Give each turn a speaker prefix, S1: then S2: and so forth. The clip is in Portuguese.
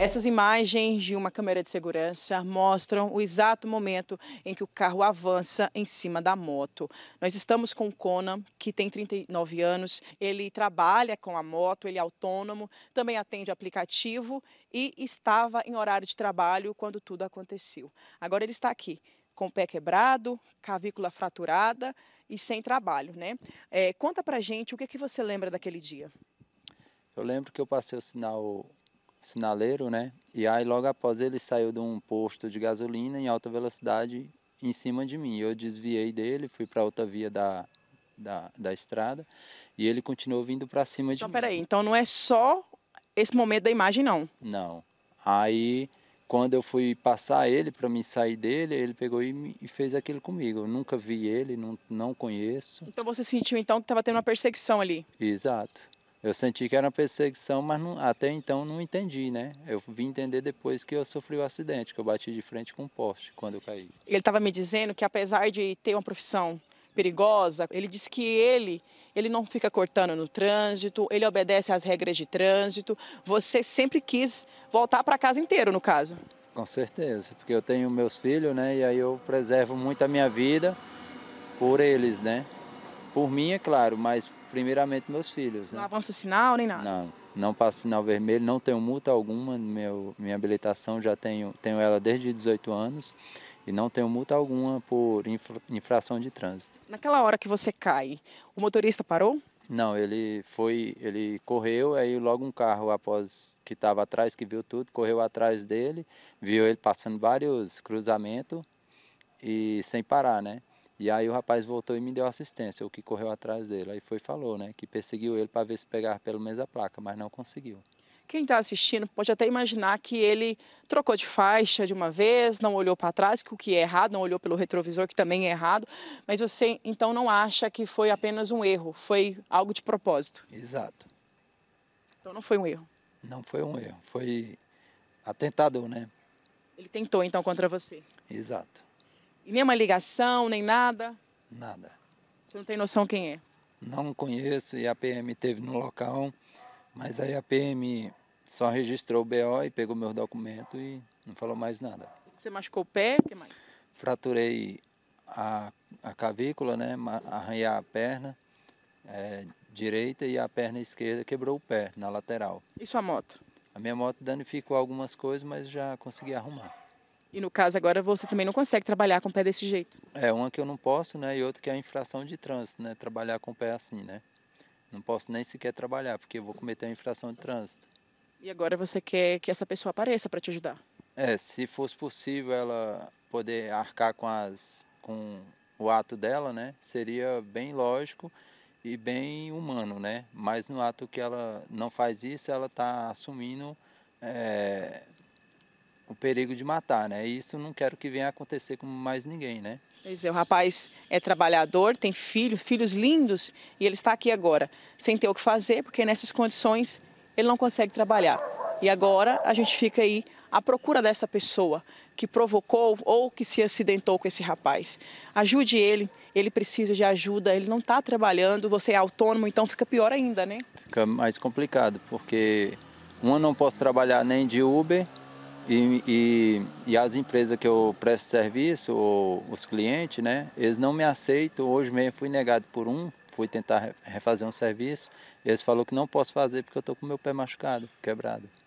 S1: Essas imagens de uma câmera de segurança mostram o exato momento em que o carro avança em cima da moto. Nós estamos com o Conan, que tem 39 anos, ele trabalha com a moto, ele é autônomo, também atende aplicativo e estava em horário de trabalho quando tudo aconteceu. Agora ele está aqui, com o pé quebrado, cavícula fraturada e sem trabalho, né? É, conta pra gente o que, é que você lembra daquele dia.
S2: Eu lembro que eu passei o sinal sinaleiro, né? E aí logo após ele saiu de um posto de gasolina em alta velocidade em cima de mim. Eu desviei dele, fui para outra via da, da, da estrada e ele continuou vindo para cima de então, mim. Então peraí, então não é só esse momento da imagem não? Não. Aí quando eu fui passar ele para me sair dele, ele pegou e, e, fez aquilo comigo. Eu nunca vi ele, não, não conheço.
S1: Então você sentiu então que estava tendo uma perseguição
S2: ali? Exato. Eu senti que era uma perseguição, mas não, até então não entendi, né? Eu vim entender depois que eu sofri o um acidente, que eu bati de frente com um poste quando eu caí.
S1: Ele estava me dizendo que apesar de ter uma profissão perigosa, ele disse que ele ele não fica cortando no trânsito, ele obedece às regras de trânsito. Você sempre quis voltar para casa inteiro, no caso?
S2: Com certeza, porque eu tenho meus filhos, né? E aí eu preservo muito a minha vida por eles, né? Por mim, é claro, mas primeiramente meus filhos. Né? Não
S1: avança sinal nem nada?
S2: Não, não passo sinal vermelho, não tenho multa alguma, meu, minha habilitação já tenho, tenho ela desde 18 anos e não tenho multa alguma por infração de trânsito.
S1: Naquela hora que você cai, o motorista parou?
S2: Não, ele foi, ele correu, aí logo um carro após que estava atrás, que viu tudo, correu atrás dele, viu ele passando vários cruzamentos e sem parar, né? E aí o rapaz voltou e me deu assistência, o que correu atrás dele. Aí foi falou, né, que perseguiu ele para ver se pegar pelo menos a placa, mas não conseguiu.
S1: Quem está assistindo pode até imaginar que ele trocou de faixa de uma vez, não olhou para trás, que o que é errado, não olhou pelo retrovisor, que também é errado, mas você então não acha que foi apenas um erro, foi algo de
S2: propósito. Exato. Então não foi um erro. Não foi um erro, foi atentador, né?
S1: Ele tentou então contra você. Exato. E nenhuma ligação, nem nada? Nada. Você não tem noção quem é?
S2: Não conheço e a PM teve no local, mas aí a PM só registrou o BO e pegou meus documentos e não falou mais nada.
S1: Você machucou o pé? O que mais?
S2: Fraturei a, a cavícula, né? Arranhar a perna é, direita e a perna esquerda quebrou o pé na lateral. E sua moto? A minha moto danificou algumas coisas, mas já consegui arrumar.
S1: E no caso agora você também não consegue trabalhar com o pé desse
S2: jeito. É, uma que eu não posso, né? E outra que é a infração de trânsito, né? Trabalhar com o pé assim, né? Não posso nem sequer trabalhar, porque eu vou cometer a infração de trânsito.
S1: E agora você quer que essa pessoa apareça para te ajudar?
S2: É, se fosse possível ela poder arcar com as com o ato dela, né? Seria bem lógico e bem humano, né? Mas no ato que ela não faz isso, ela está assumindo é, o perigo de matar, né? E isso não quero que venha a acontecer com mais ninguém, né? Pois é, o rapaz é trabalhador, tem filhos, filhos lindos, e ele está aqui agora,
S1: sem ter o que fazer, porque nessas condições ele não consegue trabalhar. E agora a gente fica aí à procura dessa pessoa que provocou ou que se acidentou com esse rapaz. Ajude ele, ele precisa de ajuda, ele não está trabalhando, você é autônomo, então fica pior ainda, né?
S2: Fica mais complicado, porque uma não posso trabalhar nem de Uber e, e, e, as empresas que eu presto serviço, ou os clientes, né, eles não me aceitam. Hoje mesmo fui negado por um, fui tentar refazer um serviço. Eles falaram que não posso fazer porque eu estou com meu pé machucado, quebrado.